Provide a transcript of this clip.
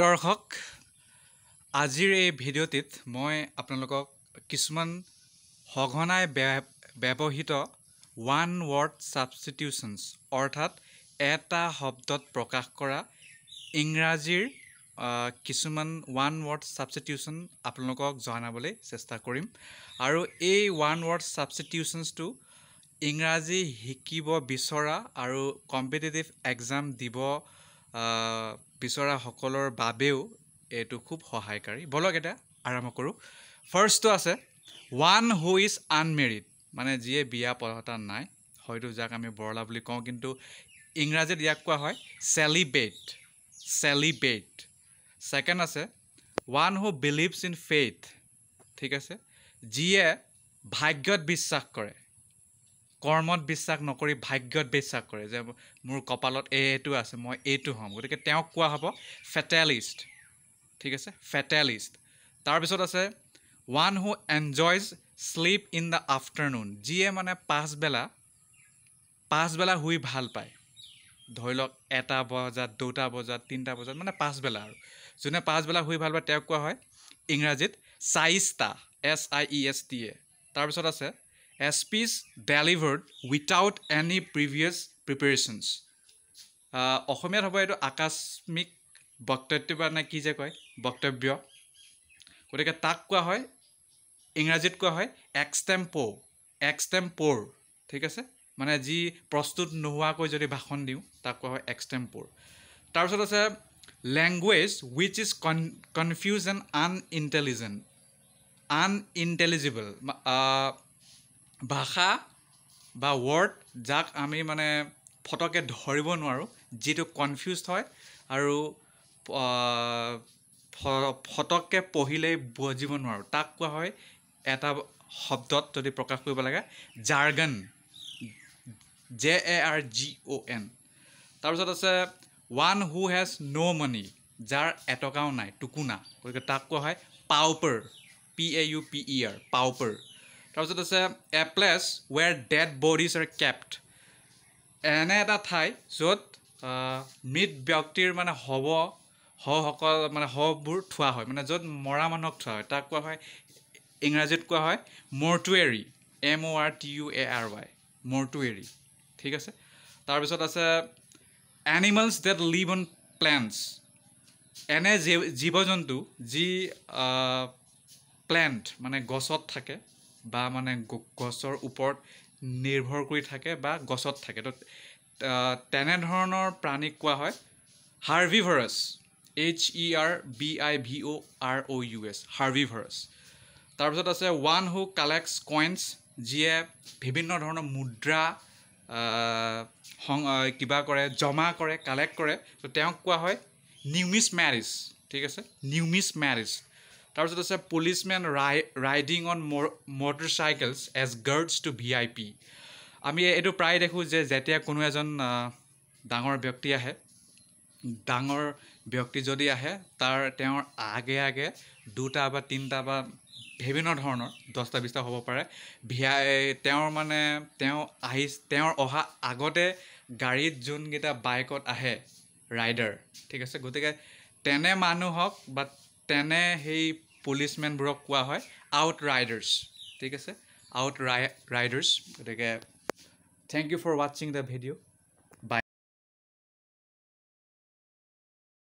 দৰ্শক আজিৰ এই ভিডিঅ'টিত মই আপোনালোকক কিছুমান সঘনাই ব্যৱহৃত ওৱান ৱৰ্ড ছাবষ্টিটিউশ্যনছ অৰ্থাৎ এটা শব্দত প্ৰকাশ কৰা ইংৰাজীৰ কিছুমান ওৱান ৱৰ্ড ছাবষ্টিটিউশ্যন আপোনালোকক জনাবলৈ চেষ্টা কৰিম আৰু এই ওৱান ৱৰ্ড ছাবষ্টিটিউশ্যনছটো ইংৰাজী শিকিব বিচৰা আৰু কম্পিটেটিভ এক্সাম দিব বিচৰাসকলৰ বাবেও এইটো খুব সহায়কাৰী ব'লক এতিয়া আৰম্ভ কৰোঁ ফাৰ্ষ্টটো আছে ওৱান হু ইজ আনমেৰিড মানে যিয়ে বিয়া পতা নাই হয়তো যাক আমি বৰলা বুলি কওঁ কিন্তু ইংৰাজীত ইয়াক কোৱা হয় চেলিব্ৰেট চেলিবেট ছেকেণ্ড আছে one who believes in faith ঠিক আছে যিয়ে ভাগ্যত বিশ্বাস কৰে কৰ্মত বিশ্বাস নকৰি ভাগ্যত বিশ্বাস কৰে যে মোৰ কপালত এইটো আছে মই এইটো হ'ম গতিকে তেওঁক কোৱা হ'ব ফেটেলিষ্ট ঠিক আছে ফেটেলিষ্ট তাৰপিছত আছে one who enjoys sleep in the afternoon যিয়ে মানে পাছবেলা পাছবেলা শুই ভাল পায় ধৰি লওক এটা বজাত দুটা বজাত তিনিটা বজাত মানে পাছবেলা আৰু যোনে পাছবেলা শুই ভাল পায় তেওঁক কোৱা হয় ইংৰাজীত siesta S I E S T A তাৰপিছত আছে a delivered without any previous preparations অসমীয়াত হ'ব এইটো আকস্মিক বক্তব্য বা মানে কি যে কয় বক্তব্য গতিকে তাক কোৱা হয় ইংৰাজীত কোৱা হয় এক্সটেম্পো প'ৰ ঠিক আছে মানে যি প্ৰস্তুত নোহোৱাকৈ যদি ভাষণ দিওঁ তাক কোৱা হয় প'ৰ তাৰপিছত আছে language which is con confuse and unintelligent unintelligible ভাষা বা ৱৰ্ড যাক আমি মানে ফটকে ধৰিব নোৱাৰোঁ যিটো কনফিউজ হয় আৰু ফটককৈ পঢ়িলেই বুজিব নোৱাৰোঁ তাক কোৱা হয় এটা শব্দত যদি প্ৰকাশ কৰিব লাগে jargon J A R G O' N তাৰপিছত আছে ওৱান হু হেজ ন' মানি যাৰ এটকাও নাই টুকুনা গতিকে তাক কোৱা হয় pauper P A U P E R pauper তাৰপিছত আছে a place where dead bodies are kept এনে এটা ঠাই য'ত মৃত ব্যক্তিৰ মানে শৱ শৱসকল মানে শৱবোৰ থোৱা হয় মানে য'ত মৰা মানুহক থোৱা হয় তাক কোৱা হয় ইংৰাজীত কোৱা হয় mortuary M O' R T U A R Y mortuary ঠিক আছে তাৰপিছত আছে animals that live on plants এনে জীৱ জন্তু যি প্লেণ্ট মানে গছত থাকে বা মানে গছৰ ওপৰত নিৰ্ভৰ কৰি থাকে বা গছত থাকে তো তেনেধৰণৰ প্ৰাণীক কোৱা হয় herbivorous H E e R B I V O' R O' U S herbivorous তাৰপিছত আছে ওৱান হু কালেক্টছ কইনছ যিয়ে বিভিন্ন ধৰণৰ মুদ্ৰা সং কিবা কৰে জমা কৰে কালেক্ট কৰে তো তেওঁক কোৱা হয় নিউমিছ মেৰিজ ঠিক আছে নিউমিছ মেৰিজ তাৰপিছত আছে পুলিচমেন ৰাই riding on mo motorcycles as guards to V I P আমি এইটো প্ৰায় দেখোঁ যে যেতিয়া কোনো এজন ডাঙৰ ব্যক্তি আহে ডাঙৰ ব্যক্তি যদি আহে তাৰ তেওঁৰ আগে আগে দুটা বা তিনিটা বা বিভিন্ন ধৰণৰ দহটা বিছটা হ'ব পাৰে ভি আই তেওঁৰ মানে তেওঁ আহি তেওঁৰ অহা আগতে গাড়ীত যোনকেইটা বাইকত আহে ৰাইডাৰ ঠিক আছে গতিকে তেনে মানুহক বা তেনে সেই পুলিচমেনবোৰক কোৱা হয় আউট ৰাইডাৰ্ছ ঠিক আছে আউট ৰাই ৰাইডাৰ্ছ গতিকে থেংক ইউ ফৰ ৱাটচিং দ্য ভিডিঅ'